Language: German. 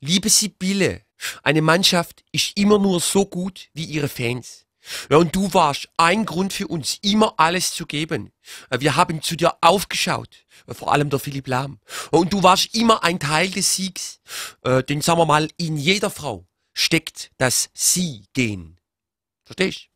Liebe Sibylle, eine Mannschaft ist immer nur so gut wie ihre Fans. Ja, und du warst ein Grund für uns, immer alles zu geben. Wir haben zu dir aufgeschaut, vor allem der Philipp Lahm. Und du warst immer ein Teil des Siegs, denn sagen wir mal, in jeder Frau steckt das Sie-Gen. Verstehst?